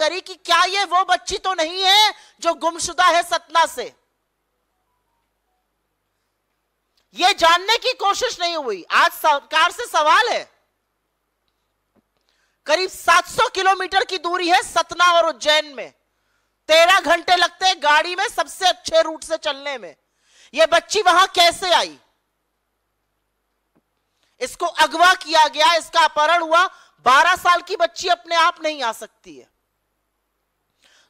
करी कि क्या ये वो बच्ची तो नहीं है जो गुमशुदा है सतना से ये जानने की कोशिश नहीं हुई आज सरकार से सवाल है करीब 700 किलोमीटर की दूरी है सतना और उज्जैन में तेरह घंटे लगते हैं गाड़ी में सबसे अच्छे रूट से चलने में यह बच्ची वहां कैसे आई इसको अगवा किया गया इसका अपहरण हुआ 12 साल की बच्ची अपने आप नहीं आ सकती है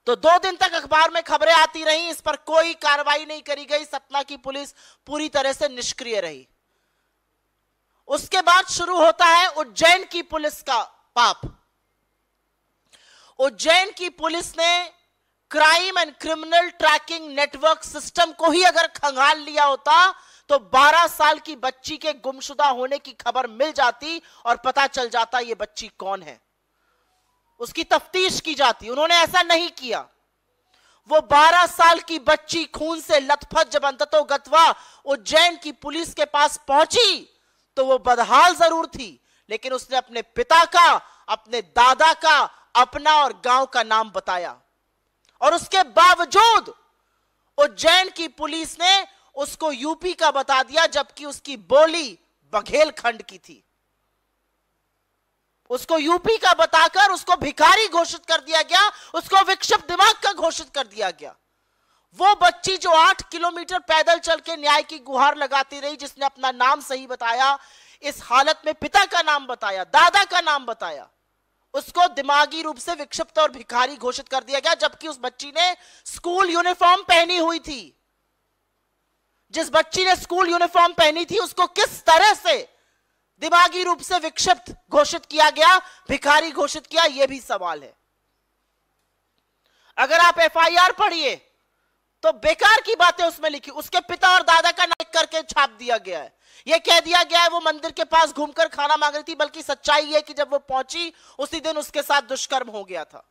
तो दो दिन तक अखबार में खबरें आती रही इस पर कोई कार्रवाई नहीं करी गई सतना की पुलिस पूरी तरह से निष्क्रिय रही उसके बाद शुरू होता है उज्जैन की पुलिस का पाप उज्जैन की पुलिस ने crime and criminal tracking network system को ही अगर खंगाल लिया होता तो 12 साल की बच्ची के गुमशुदा होने की खबर मिल जाती और पता चल जाता यह बच्ची कौन है उसकी तफ्तीश की जाती उन्होंने ऐसा नहीं किया वो 12 साल की बच्ची खून से लथपथ जब अंततो गतवा उज्जैन की पुलिस के पास पहुंची तो वो बदहाल जरूर थी लेकिन उसने अपने पिता का अपने दादा का अपना और गांव का नाम बताया और उसके बावजूद उज्जैन की पुलिस ने उसको यूपी का बता दिया जबकि उसकी बोली बघेल खंड की थी उसको यूपी का बताकर उसको भिखारी घोषित कर दिया गया उसको विक्षिप्त दिमाग का घोषित कर दिया गया वो बच्ची जो आठ किलोमीटर पैदल चल के न्याय की गुहार लगाती रही जिसने अपना नाम सही बताया इस हालत में पिता का नाम बताया दादा का नाम बताया उसको दिमागी रूप से विक्षिप्त और भिखारी घोषित कर दिया गया जबकि उस बच्ची ने स्कूल यूनिफॉर्म पहनी हुई थी जिस बच्ची ने स्कूल यूनिफॉर्म पहनी थी उसको किस तरह से दिमागी रूप से विक्षिप्त घोषित किया गया भिखारी घोषित किया यह भी सवाल है अगर आप एफआईआर पढ़िए तो बेकार की बातें उसमें लिखी उसके पिता और दादा का नायक करके छाप दिया गया है यह कह दिया गया है वो मंदिर के पास घूमकर खाना मांग रही थी बल्कि सच्चाई है कि जब वो पहुंची उसी दिन उसके साथ दुष्कर्म हो गया था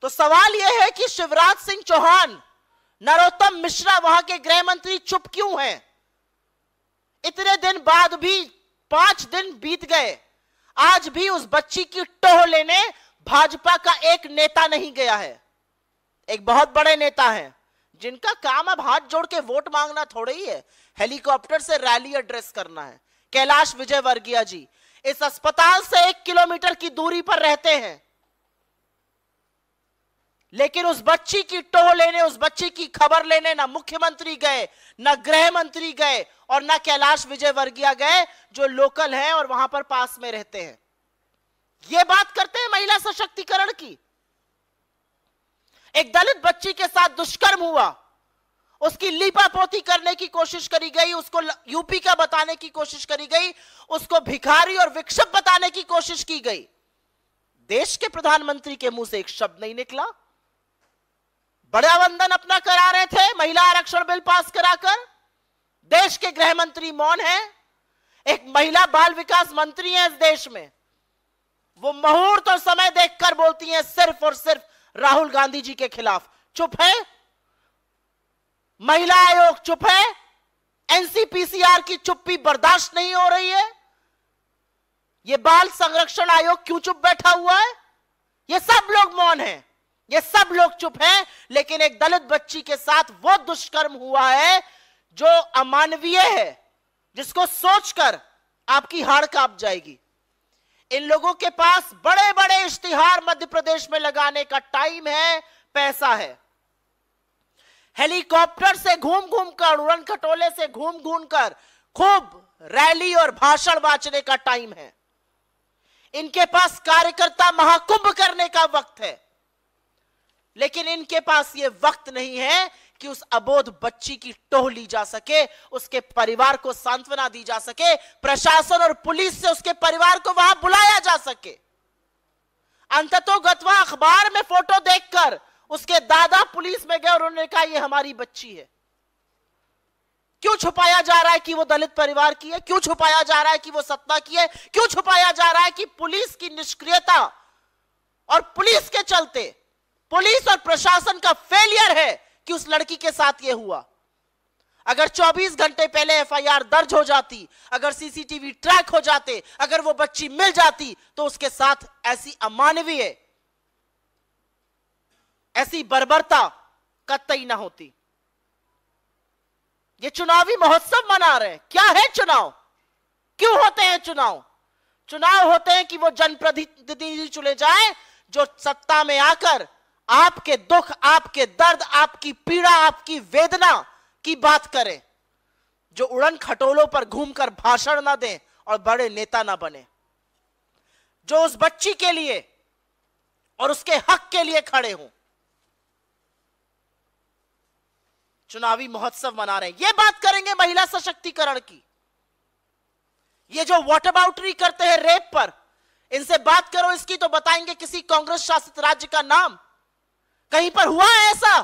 तो सवाल यह है कि शिवराज सिंह चौहान नरोत्तम मिश्रा वहां के गृह मंत्री चुप क्यों हैं इतने दिन बाद भी पांच दिन बीत गए आज भी उस बच्ची की टोह लेने भाजपा का एक नेता नहीं गया है एक बहुत बड़े नेता है जिनका काम अब हाथ जोड़ के वोट मांगना थोड़ा ही है हेलीकॉप्टर से रैली एड्रेस करना है कैलाश विजय वर्गीय जी इस अस्पताल से एक किलोमीटर की दूरी पर रहते हैं लेकिन उस बच्ची की टोह लेने उस बच्ची की खबर लेने ना मुख्यमंत्री गए ना गृह मंत्री गए और ना कैलाश विजय वर्गीय गए जो लोकल हैं और वहां पर पास में रहते हैं यह बात करते हैं महिला सशक्तिकरण की एक दलित बच्ची के साथ दुष्कर्म हुआ उसकी पोती करने की कोशिश करी गई उसको यूपी का बताने की कोशिश करी गई उसको भिखारी और विक्षप बताने की कोशिश की गई देश के प्रधानमंत्री के मुंह से एक शब्द नहीं निकला बड़ा बंधन अपना करा रहे थे महिला आरक्षण बिल पास कराकर देश के गृह मंत्री मौन है एक महिला बाल विकास मंत्री है इस देश में वो मुहूर्त और समय देखकर बोलती हैं सिर्फ और सिर्फ राहुल गांधी जी के खिलाफ चुप है महिला आयोग चुप है एनसीपीसीआर की चुप्पी बर्दाश्त नहीं हो रही है ये बाल संरक्षण आयोग क्यों चुप बैठा हुआ है ये सब लोग मौन हैं ये सब लोग चुप हैं लेकिन एक दलित बच्ची के साथ वो दुष्कर्म हुआ है जो अमानवीय है जिसको सोचकर आपकी हाड़ कांप जाएगी इन लोगों के पास बड़े बड़े इश्तिहार मध्य प्रदेश में लगाने का टाइम है पैसा है हेलीकॉप्टर से घूम घूम कर उड़न खटोले से घूम घूम कर खूब रैली और भाषण बांचने का टाइम है इनके पास कार्यकर्ता महाकुंभ करने का वक्त है लेकिन इनके पास ये वक्त नहीं है कि उस अबोध बच्ची की टोह ली जा सके उसके परिवार को सांत्वना दी जा सके प्रशासन और पुलिस से उसके परिवार को वहां बुलाया जा सके अंततो गतवा अखबार में फोटो देखकर उसके दादा पुलिस में गए और उन्होंने कहा यह हमारी बच्ची है क्यों छुपाया जा रहा है कि वो दलित परिवार की है क्यों छुपाया जा रहा है कि वो सत्ता की है क्यों छुपाया जा रहा है कि पुलिस की निष्क्रियता और पुलिस के चलते पुलिस और प्रशासन का फेलियर है कि उस लड़की के साथ यह हुआ अगर 24 घंटे पहले एफआईआर दर्ज हो जाती अगर सीसीटीवी ट्रैक हो जाते अगर वो बच्ची मिल जाती तो उसके साथ ऐसी अमानवीय ऐसी बर्बरता कतई ना होती ये चुनावी महोत्सव मना रहे हैं क्या है चुनाव क्यों होते हैं चुनाव चुनाव होते हैं कि वो जनप्रतिनिधि चुने जाए जो सत्ता में आकर आपके दुख आपके दर्द आपकी पीड़ा आपकी वेदना की बात करें जो उड़न खटोलों पर घूमकर भाषण ना दें और बड़े नेता ना बने जो उस बच्ची के लिए और उसके हक के लिए खड़े हों चुनावी महोत्सव मना रहे हैं यह बात करेंगे महिला सशक्तिकरण की ये जो वॉट करते हैं रेप पर इनसे बात करो इसकी तो बताएंगे किसी कांग्रेस शासित राज्य का नाम कहीं पर हुआ ऐसा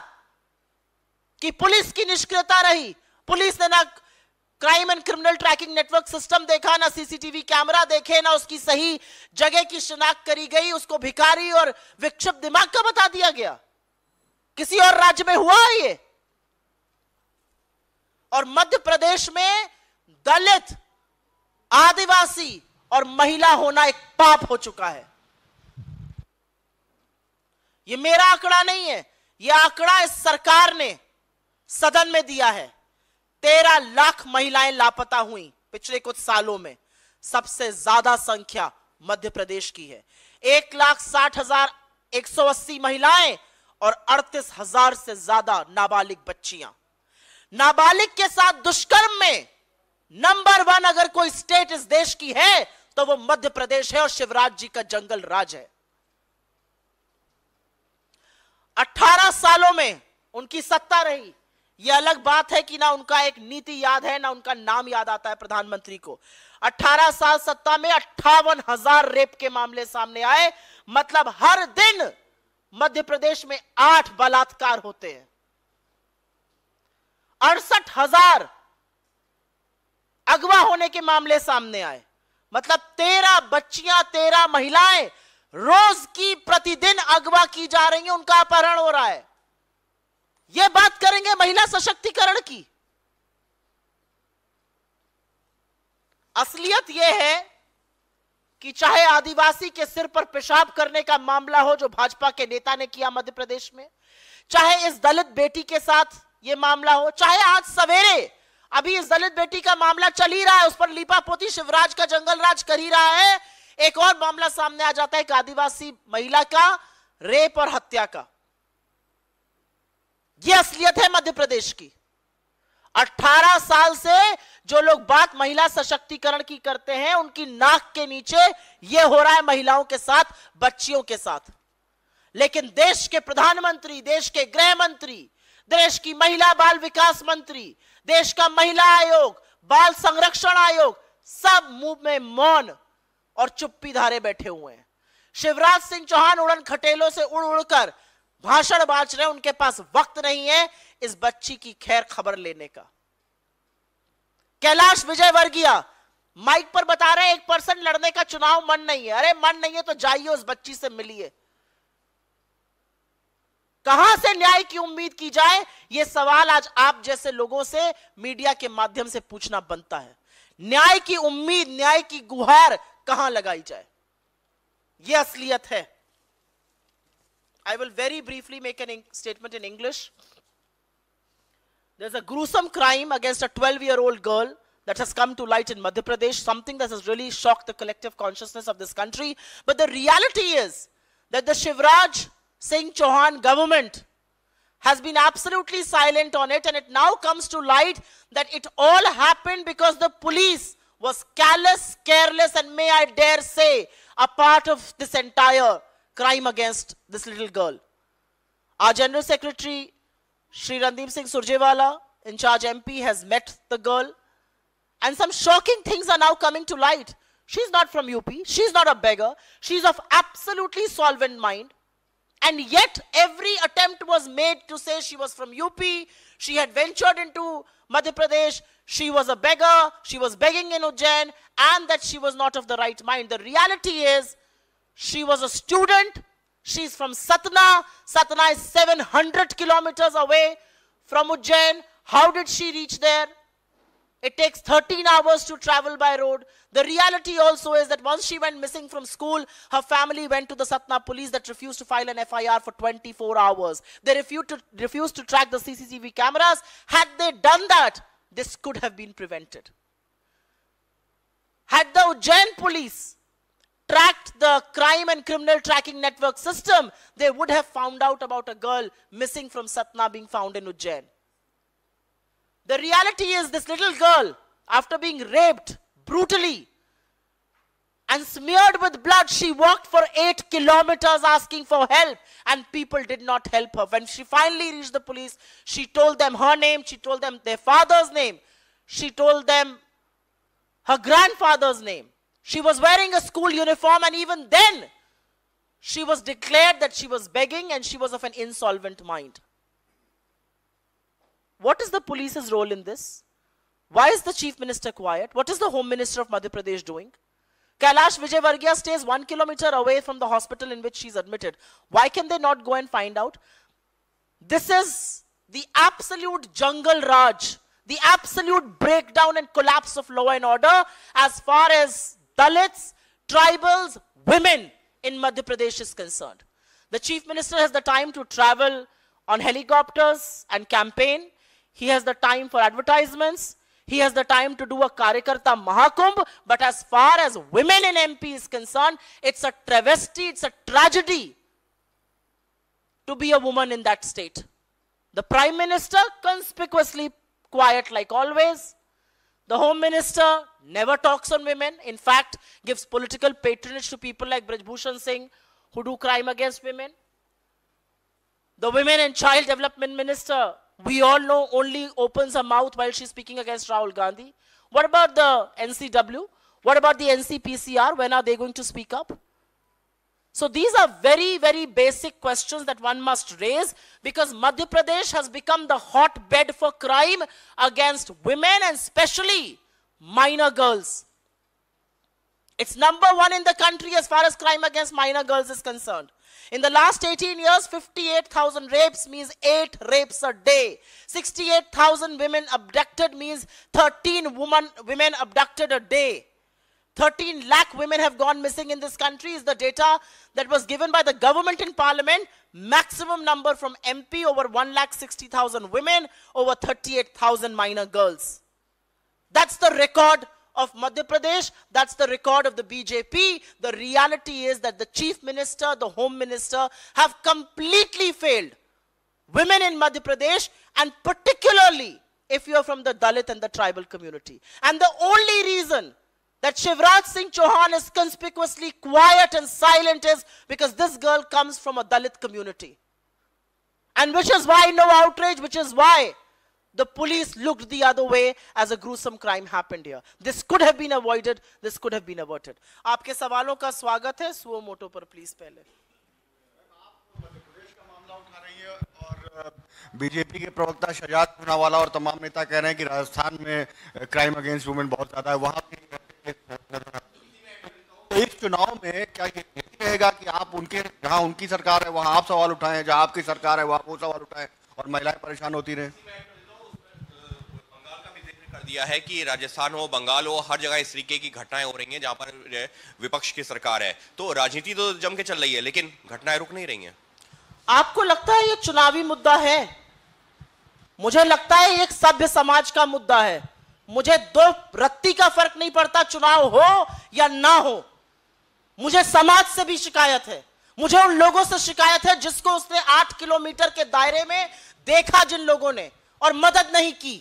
कि पुलिस की निष्क्रियता रही पुलिस ने ना crime and criminal tracking network system देखा ना सीसीटीवी कैमरा देखे ना उसकी सही जगह की शिनाख्त करी गई उसको भिखारी और विक्षिप्त दिमाग का बता दिया गया किसी और राज्य में हुआ ये और मध्य प्रदेश में दलित आदिवासी और महिला होना एक पाप हो चुका है ये मेरा आंकड़ा नहीं है ये आंकड़ा इस सरकार ने सदन में दिया है तेरह लाख महिलाएं लापता हुई पिछले कुछ सालों में सबसे ज्यादा संख्या मध्य प्रदेश की है एक लाख साठ हजार एक सौ अस्सी महिलाएं और अड़तीस हजार से ज्यादा नाबालिग बच्चियां नाबालिग के साथ दुष्कर्म में नंबर वन अगर कोई स्टेट इस देश की है तो वो मध्य प्रदेश है और शिवराज जी का जंगल राज है 18 सालों में उनकी सत्ता रही यह अलग बात है कि ना उनका एक नीति याद है ना उनका नाम याद आता है प्रधानमंत्री को 18 साल सत्ता में अट्ठावन हजार रेप के मामले सामने आए मतलब हर दिन मध्य प्रदेश में आठ बलात्कार होते हैं अड़सठ हजार अगवा होने के मामले सामने आए मतलब तेरह बच्चियां तेरह महिलाएं रोज की प्रतिदिन अगवा की जा रही है उनका अपहरण हो रहा है यह बात करेंगे महिला सशक्तिकरण की असलियत यह है कि चाहे आदिवासी के सिर पर पेशाब करने का मामला हो जो भाजपा के नेता ने किया मध्य प्रदेश में चाहे इस दलित बेटी के साथ यह मामला हो चाहे आज सवेरे अभी इस दलित बेटी का मामला चल ही रहा है उस पर लिपा पोती शिवराज का जंगल राज कर ही रहा है एक और मामला सामने आ जाता है एक आदिवासी महिला का रेप और हत्या का यह असलियत है मध्य प्रदेश की 18 साल से जो लोग बात महिला सशक्तिकरण की करते हैं उनकी नाक के नीचे यह हो रहा है महिलाओं के साथ बच्चियों के साथ लेकिन देश के प्रधानमंत्री देश के गृह मंत्री देश की महिला बाल विकास मंत्री देश का महिला आयोग बाल संरक्षण आयोग सब मुंह में मौन और चुप्पी धारे बैठे हुए हैं शिवराज सिंह चौहान उड़न खटेलों से उड़ उड़कर भाषण बाज रहे उनके पास वक्त नहीं है इस बच्ची की खैर खबर लेने का कैलाश विजय वर्गीय माइक पर बता रहे एक पर्सन लड़ने का चुनाव मन नहीं है अरे मन नहीं है तो जाइए उस बच्ची से मिलिए कहां से न्याय की उम्मीद की जाए यह सवाल आज आप जैसे लोगों से मीडिया के माध्यम से पूछना बनता है न्याय की उम्मीद न्याय की गुहार कहां लगाई जाए यह असलियत है I will very briefly make an statement in English there's a gruesome crime against a 12 year old girl that has come to light in Madhya Pradesh, something that has really shocked the collective consciousness of this country. But the reality is that the Shivraj Singh Chauhan government has been absolutely silent on it and it now comes to light that it all happened because the police was callous, careless and may I dare say a part of this entire crime against this little girl. Our General Secretary Shri Randeep Singh Surjewala in charge MP has met the girl and some shocking things are now coming to light. She's not from UP. She's not a beggar. She's of absolutely solvent mind. And yet every attempt was made to say she was from UP, she had ventured into Madhya Pradesh, she was a beggar, she was begging in Ujjain, and that she was not of the right mind. The reality is, she was a student, she's from Satna, Satna is 700 kilometers away from Ujjain. How did she reach there? It takes 13 hours to travel by road. The reality also is that once she went missing from school, her family went to the Satna police that refused to file an FIR for 24 hours. They refused to, refused to track the CCTV cameras. Had they done that, this could have been prevented. Had the Ujjain police tracked the crime and criminal tracking network system, they would have found out about a girl missing from Satna being found in Ujjain. The reality is this little girl, after being raped brutally and smeared with blood, she walked for eight kilometers asking for help and people did not help her. When she finally reached the police, she told them her name, she told them their father's name, she told them her grandfather's name. She was wearing a school uniform and even then she was declared that she was begging and she was of an insolvent mind. What is the police's role in this? Why is the chief minister quiet? What is the home minister of Madhya Pradesh doing? Kailash Vijayvargiya stays one kilometer away from the hospital in which she's admitted. Why can they not go and find out? This is the absolute jungle raj, the absolute breakdown and collapse of law and order as far as Dalits, tribals, women in Madhya Pradesh is concerned. The chief minister has the time to travel on helicopters and campaign. He has the time for advertisements. He has the time to do a Karyakarta Mahakumbh. But as far as women in MP is concerned, it's a travesty, it's a tragedy to be a woman in that state. The Prime Minister conspicuously quiet like always. The Home Minister never talks on women. In fact, gives political patronage to people like Brajbhushan Singh who do crime against women. The Women and Child Development Minister we all know only opens her mouth while she's speaking against Rahul Gandhi. What about the NCW? What about the NCPCR? When are they going to speak up? So these are very, very basic questions that one must raise because Madhya Pradesh has become the hotbed for crime against women and especially minor girls. It's number one in the country as far as crime against minor girls is concerned. In the last 18 years, 58,000 rapes means 8 rapes a day. 68,000 women abducted means 13 woman, women abducted a day. 13 lakh women have gone missing in this country is the data that was given by the government in parliament. Maximum number from MP over 1 lakh 60,000 women, over 38,000 minor girls. That's the record of Madhya Pradesh. That's the record of the BJP. The reality is that the chief minister, the home minister have completely failed women in Madhya Pradesh and particularly if you are from the Dalit and the tribal community. And the only reason that Shivraj Singh Chauhan is conspicuously quiet and silent is because this girl comes from a Dalit community. And which is why no outrage, which is why The police looked the other way as a gruesome crime happened here. This could have been avoided. This could have been averted. आपके सवालों का स्वागत है suo motu पर please पहले और BJP के प्रवक्ता शजाद पूनावाला और तमाम नेता कह रहे हैं कि राजस्थान में क्राइम अगेंस्ट वुमेन बहुत ज्यादा है वहां तो इस चुनाव में क्या ये कहेगा कि आप उनके जहां उनकी सरकार है वहां आप सवाल उठाएं जहां आपकी सरकार है वहां वो सवाल उठाएं और महिलाएं परेशान होती रहें कर दिया है कि राजस्थान हो बंगाल हो हर जगह इस तरीके की घटनाएं हो रही हैं जहां पर विपक्ष की सरकार है तो राजनीति तो जम के चल रही है लेकिन घटनाएं रुक नहीं रही हैं आपको लगता है ये चुनावी मुद्दा है मुझे लगता है एक सभ्य समाज का मुद्दा है मुझे दो रत्ती का फर्क नहीं पड़ता चुनाव हो या ना हो मुझे समाज से भी शिकायत है मुझे उन लोगों से शिकायत है जिसको उसने आठ किलोमीटर के दायरे में देखा जिन लोगों ने और मदद नहीं की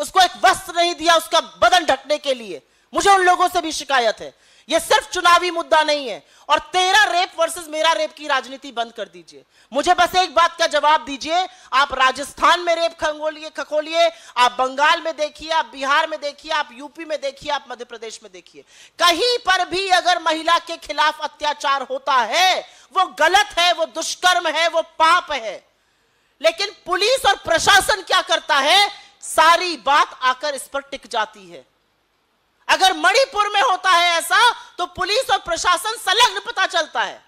उसको एक वस्त्र नहीं दिया उसका बदन ढकने के लिए मुझे उन लोगों से भी शिकायत है यह सिर्फ चुनावी मुद्दा नहीं है और तेरा रेप वर्सेस मेरा रेप की राजनीति बंद कर दीजिए मुझे बस एक बात का जवाब दीजिए आप राजस्थान में रेप खंगोलिए खखोलिए आप बंगाल में देखिए आप बिहार में देखिए आप यूपी में देखिए आप मध्य प्रदेश में देखिए कहीं पर भी अगर महिला के खिलाफ अत्याचार होता है वो गलत है वो दुष्कर्म है वो पाप है लेकिन पुलिस और प्रशासन क्या करता है सारी बात आकर इस पर टिक जाती है अगर मणिपुर में होता है ऐसा तो पुलिस और प्रशासन संलग्न पता चलता है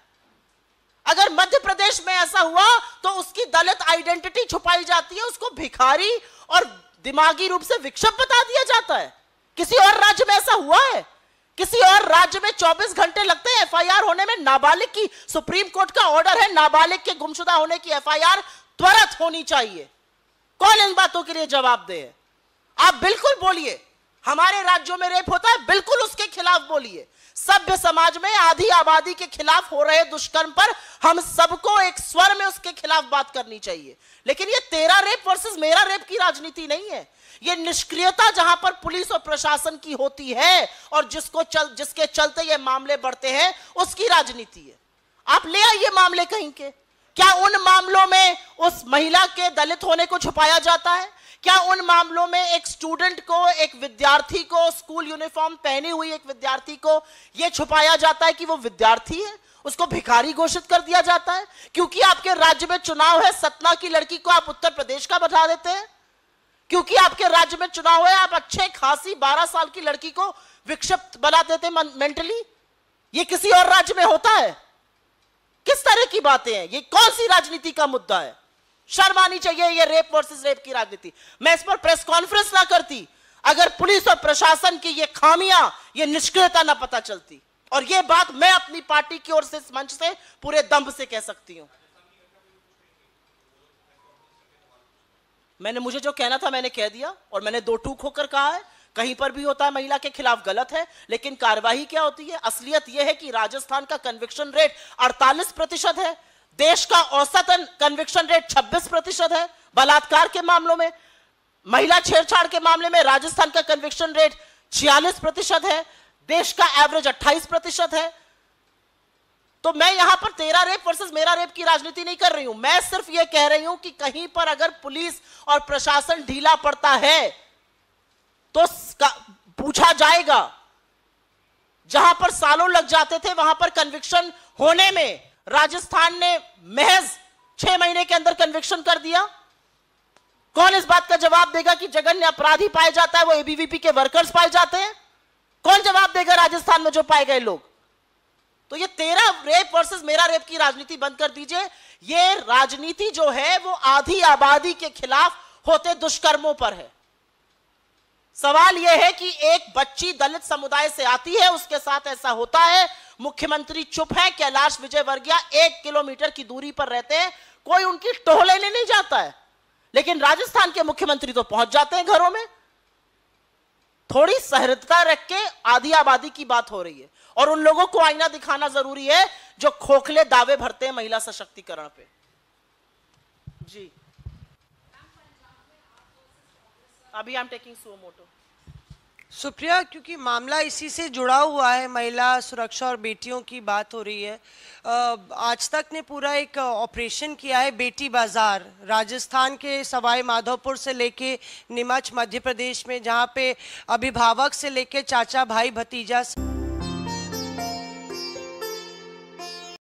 अगर मध्य प्रदेश में ऐसा हुआ तो उसकी दलित आइडेंटिटी छुपाई जाती है उसको भिखारी और दिमागी रूप से विक्षोभ बता दिया जाता है किसी और राज्य में ऐसा हुआ है किसी और राज्य में 24 घंटे लगते हैं एफआईआर होने में नाबालिग की सुप्रीम कोर्ट का ऑर्डर है नाबालिग के गुमशुदा होने की एफआईआर त्वरित होनी चाहिए कौन इन बातों के लिए जवाब दे आप बिल्कुल बोलिए हमारे राज्यों में रेप होता है बिल्कुल उसके खिलाफ बोलिए सभ्य समाज में आधी आबादी के खिलाफ हो रहे दुष्कर्म पर हम सबको एक स्वर में उसके खिलाफ बात करनी चाहिए लेकिन ये तेरा रेप वर्सेस मेरा रेप की राजनीति नहीं है ये निष्क्रियता जहां पर पुलिस और प्रशासन की होती है और जिसको चल जिसके चलते ये मामले बढ़ते हैं उसकी राजनीति है आप ले आइए मामले कहीं के क्या उन मामलों में उस महिला के दलित होने को छुपाया जाता है क्या उन मामलों में एक स्टूडेंट को एक विद्यार्थी को स्कूल यूनिफॉर्म पहनी हुई एक विद्यार्थी को यह छुपाया जाता है कि वो विद्यार्थी है उसको भिखारी घोषित कर दिया जाता है क्योंकि आपके राज्य में चुनाव है सतना की लड़की को आप उत्तर प्रदेश का बता देते हैं क्योंकि आपके राज्य में चुनाव है आप अच्छे खासी बारह साल की लड़की को विक्षिप्त बना देते मेंटली ये किसी और राज्य में होता है किस तरह की बातें हैं ये कौन सी राजनीति का मुद्दा है शर्म आनी चाहिए ये रेप वर्सेस रेप की राजनीति मैं इस पर प्रेस कॉन्फ्रेंस ना करती अगर पुलिस और प्रशासन की ये खामियां ये निष्क्रियता ना पता चलती और ये बात मैं अपनी पार्टी की ओर से इस मंच से पूरे दम्भ से कह सकती हूं मैंने मुझे जो कहना था मैंने कह दिया और मैंने दो टूक होकर कहा है कहीं पर भी होता है महिला के खिलाफ गलत है लेकिन कार्यवाही क्या होती है असलियत यह है कि राजस्थान का कन्विक्शन रेट अड़तालीस प्रतिशत है देश का औसतन कन्विक्शन रेट छब्बीस प्रतिशत है बलात्कार के मामलों में महिला छेड़छाड़ के मामले में राजस्थान का कन्विक्शन रेट छियालीस प्रतिशत है देश का एवरेज अट्ठाईस प्रतिशत है तो मैं यहां पर तेरा रेप वर्सेस मेरा रेप की राजनीति नहीं कर रही हूं मैं सिर्फ यह कह रही हूं कि कहीं पर अगर पुलिस और प्रशासन ढीला पड़ता है तो पूछा जाएगा जहां पर सालों लग जाते थे वहां पर कन्विक्शन होने में राजस्थान ने महज छह महीने के अंदर कन्विक्शन कर दिया कौन इस बात का जवाब देगा कि जगन्य अपराधी पाया जाता है वो एबीवीपी के वर्कर्स पाए जाते हैं कौन जवाब देगा राजस्थान में जो पाए गए लोग तो ये तेरा रेप वर्सेस मेरा रेप की राजनीति बंद कर दीजिए ये राजनीति जो है वो आधी आबादी के खिलाफ होते दुष्कर्मों पर है सवाल यह है कि एक बच्ची दलित समुदाय से आती है उसके साथ ऐसा होता है मुख्यमंत्री चुप है कैलाश विजय वर्गिया एक किलोमीटर की दूरी पर रहते हैं कोई उनकी टोह लेने नहीं जाता है लेकिन राजस्थान के मुख्यमंत्री तो पहुंच जाते हैं घरों में थोड़ी सहृदता रख के आधी आबादी की बात हो रही है और उन लोगों को आईना दिखाना जरूरी है जो खोखले दावे भरते हैं महिला सशक्तिकरण पे जी अभी I am taking suo motu Supriya क्योंकि मामला इसी से जुड़ा हुआ है महिला सुरक्षा और बेटियों की बात हो रही है आज तक ने पूरा एक ऑपरेशन किया है बेटी बाज़ार राजस्थान के सवाई माधोपुर से लेके नीमच मध्य प्रदेश में जहाँ पे अभिभावक से लेके चाचा भाई भतीजा से